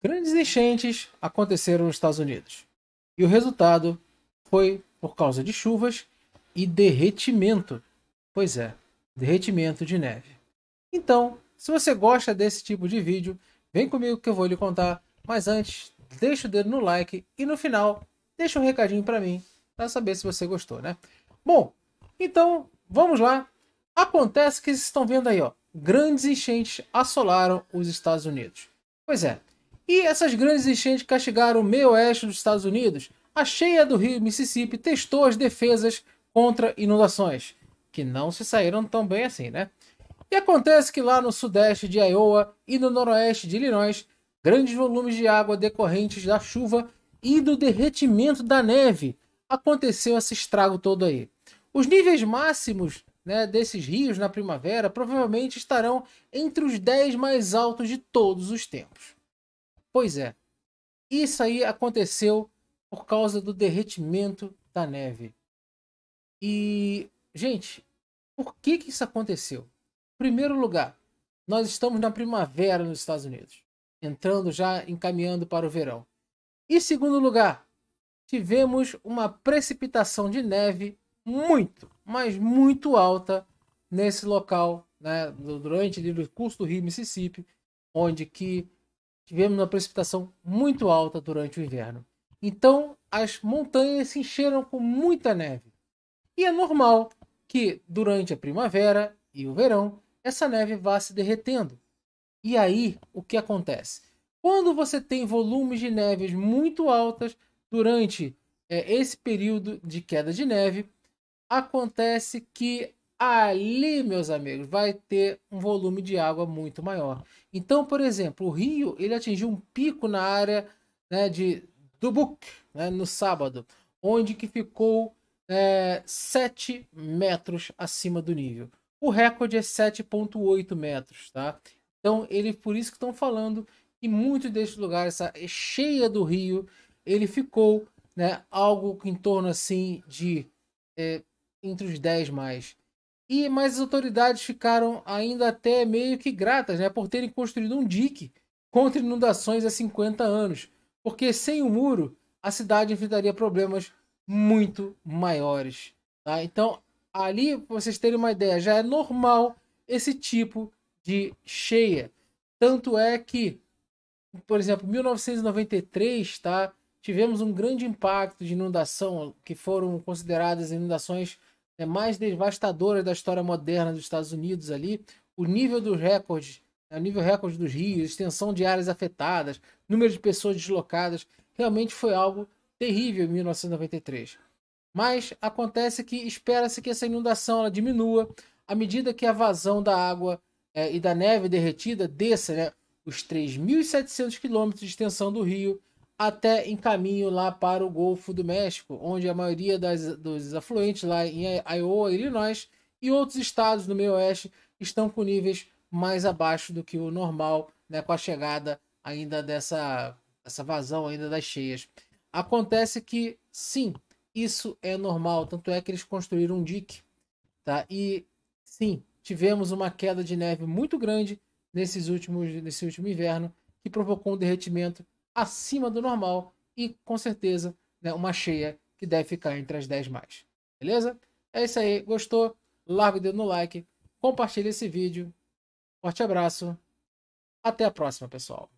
Grandes enchentes aconteceram nos Estados Unidos e o resultado foi por causa de chuvas e derretimento. Pois é, derretimento de neve. Então, se você gosta desse tipo de vídeo, vem comigo que eu vou lhe contar. Mas antes, deixa o dedo no like e no final, deixa um recadinho para mim para saber se você gostou, né? Bom, então vamos lá. Acontece que vocês estão vendo aí, ó, grandes enchentes assolaram os Estados Unidos. Pois é, e essas grandes enchentes castigaram o meio oeste dos Estados Unidos. A cheia do rio Mississippi testou as defesas contra inundações, que não se saíram tão bem assim, né? E acontece que lá no sudeste de Iowa e no noroeste de Illinois, grandes volumes de água decorrentes da chuva e do derretimento da neve aconteceu esse estrago todo aí. Os níveis máximos né, desses rios na primavera provavelmente estarão entre os 10 mais altos de todos os tempos. Pois é, isso aí aconteceu por causa do derretimento da neve. E, gente, por que, que isso aconteceu? Em primeiro lugar, nós estamos na primavera nos Estados Unidos, entrando já encaminhando para o verão. E segundo lugar, tivemos uma precipitação de neve muito, mas muito alta nesse local, né, durante o curso do Rio Mississippi, onde que tivemos uma precipitação muito alta durante o inverno. Então, as montanhas se encheram com muita neve. E é normal que, durante a primavera e o verão, essa neve vá se derretendo. E aí, o que acontece? Quando você tem volumes de neves muito altas durante é, esse período de queda de neve, acontece que ali, meus amigos, vai ter um volume de água muito maior. Então, por exemplo, o Rio ele atingiu um pico na área né, de Dubuc né, no sábado, onde que ficou é, 7 metros acima do nível. O recorde é 7,8 metros, tá? Então, ele por isso que estão falando que muito deste lugar, essa cheia do rio, ele ficou né, algo em torno assim de é, entre os 10 mais. E mais as autoridades ficaram ainda até meio que gratas, né, por terem construído um dique contra inundações há 50 anos, porque sem o muro a cidade enfrentaria problemas muito maiores. Tá? Então, ali vocês terem uma ideia, já é normal esse tipo de cheia. Tanto é que, por exemplo, 1993, tá? Tivemos um grande impacto de inundação que foram consideradas inundações é mais devastadoras da história moderna dos Estados Unidos ali, o nível dos recordes, né, o nível recorde dos rios, extensão de áreas afetadas, número de pessoas deslocadas, realmente foi algo terrível em 1993. Mas acontece que espera-se que essa inundação diminua à medida que a vazão da água é, e da neve derretida desça né, os 3.700 quilômetros de extensão do rio até em caminho lá para o Golfo do México, onde a maioria das, dos afluentes lá em Iowa, Illinois e outros estados do meio oeste estão com níveis mais abaixo do que o normal, né, com a chegada ainda dessa essa vazão ainda das cheias. Acontece que sim, isso é normal, tanto é que eles construíram um dique, tá? E sim, tivemos uma queda de neve muito grande nesses últimos nesse último inverno que provocou um derretimento acima do normal e, com certeza, né, uma cheia que deve ficar entre as 10 mais. Beleza? É isso aí. Gostou? Larga o dedo no like, compartilha esse vídeo. Forte abraço. Até a próxima, pessoal.